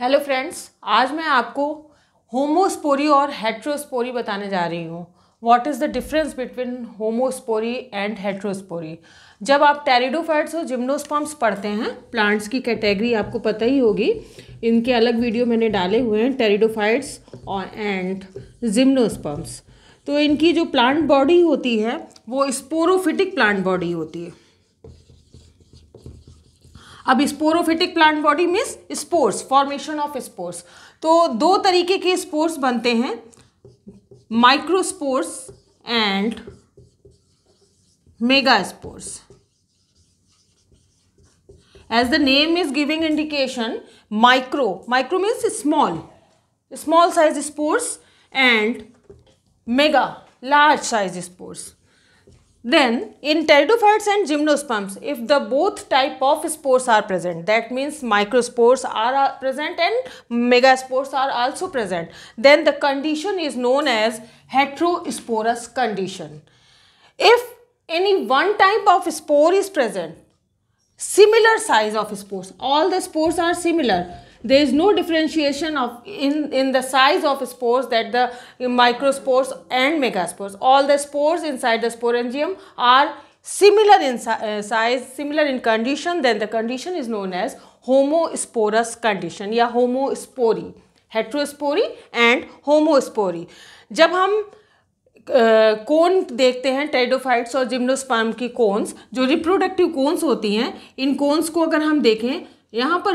Hello friends आज मैं आपको होमोस्पोरी और हेट्रोस्पोरी बताने जा रही हूँ what is the difference between homospory and heterospory जब आप टेरिडोफाइट्स और जिम्नोस्पम्स पढ़ते हैं प्लांट्स की कैटेगरी आपको पता ही होगी इनके अलग वीडियो मैंने डाले हुए हैं टेरिडोफाइट्स और एंड जिम्नोस्पम्स तो इनकी जो प्लांट बॉडी होती है वो स्पोरोफिटिक प्लांट बॉडी होती है अब sporophytic plant body means spores formation of spores तो दो तरीके के स्पोर्स बनते हैं microspores and mega spores as the name is giving indication micro micro means small small size spores and mega large size spores Then in pteridophytes and gymnosperms, if the both type of spores are present, that means microspores are present and megaspores are also present, then the condition is known as heterosporous condition. If any one type of spore is present, similar size of spores, all the spores are similar, there is no differentiation of in, in the size of spores that the microspores and megaspores. All the spores inside the sporangium are similar in uh, size, similar in condition, then the condition is known as homosporous condition ya homospory, heterospory and homospory. jab hum cone uh, देखते हैं टेडोफाइट्स और gymnosperm की cons जो reproductive cons होती हैं इन cons को अगर हम देखें यहाँ पर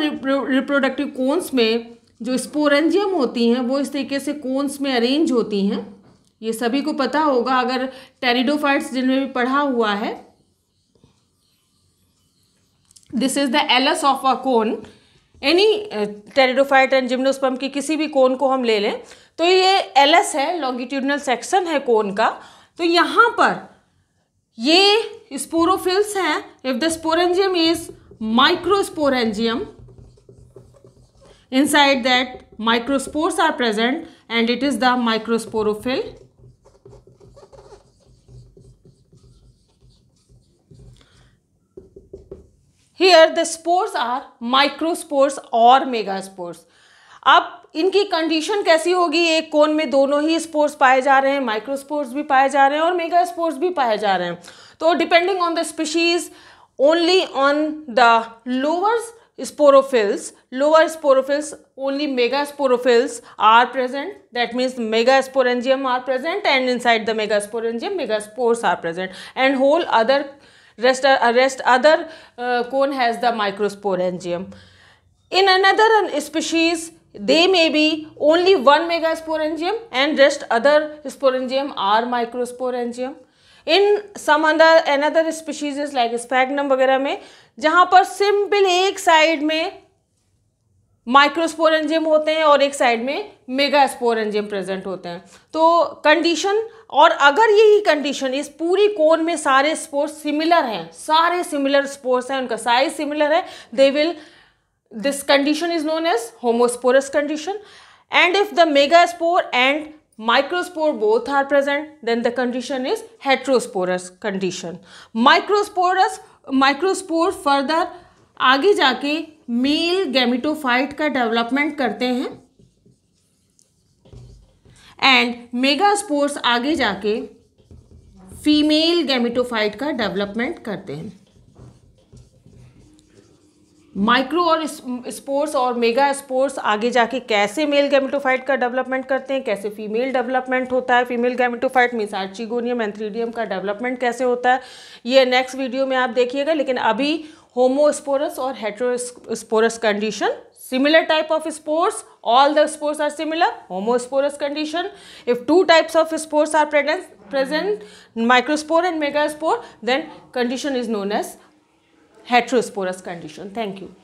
रिप्रोडक्टिव कोन्स में जो स्पोरेंजियम होती हैं वो इस तरीके से कोन्स में अरेंज होती हैं ये सभी को पता होगा अगर टेरिडोफाइट्स जिनमें भी पढ़ा हुआ है this is the LS of a cone any pteridophyte and gymnosperm के किसी भी कोन को हम ले लें तो ये एलस है लॉन्गिट्यूडनल सेक्शन है कोन का तो यहाँ पर ये स्पोरोफिल्स हैं if the sporangium is microsporangium inside that microspores are present and it is the microsporophyll here the spores are microspores or megaspores अब इनकी कंडीशन कैसी होगी एक कोन में दोनों ही स्पोर्स पाए जा रहे हैं माइक्रोस्पोर्स भी पाए जा रहे हैं और मेगा स्पोर्स भी पाए जा रहे हैं तो depending on the species only on the lower sporophylls, lower sporophylls, only megasporophylls are present. That means megasporangium are present and inside the megasporangium, megaspores are present. And whole other, rest, uh, rest other uh, cone has the microsporangium. In another species, they may be only one megasporangium and rest other sporangium are microsporangium. In some अंदर other species like sphagnum वगैरह में जहाँ पर simple एक side में microsporangium होते हैं और एक साइड में मेगा स्पोरेंजियम प्रेजेंट होते हैं तो कंडीशन और अगर यही कंडीशन इस पूरी कोन में सारे स्पोर्स सिमिलर हैं सारे सिमिलर स्पोर्स हैं उनका साइज सिमिलर है they will this condition is known as homosporous condition and if the mega spore and microspore both are present then the condition is heterosporous condition microsporous microspore further आगे जाके male gametophyte का development करते हैं and megaspores आगे जाके female gametophyte का development करते हैं माइक्रो और स्पोर्ट्स और मेगा स्पोर्ट्स आगे जाके कैसे मेल गैमेटोफाइट का डेवलपमेंट करते हैं कैसे फीमेल डेवलपमेंट होता है female gametophyte means archegonium antheridium का डेवलपमेंट कैसे होता है ये नेक्स्ट वीडियो में आप देखिएगा लेकिन अभी होमोस्पोरस और heterosporous condition similar type of spores all the spores are similar homosporous condition if two types of spores are present microspore and mega spore then condition is known as heterosporous condition. Thank you.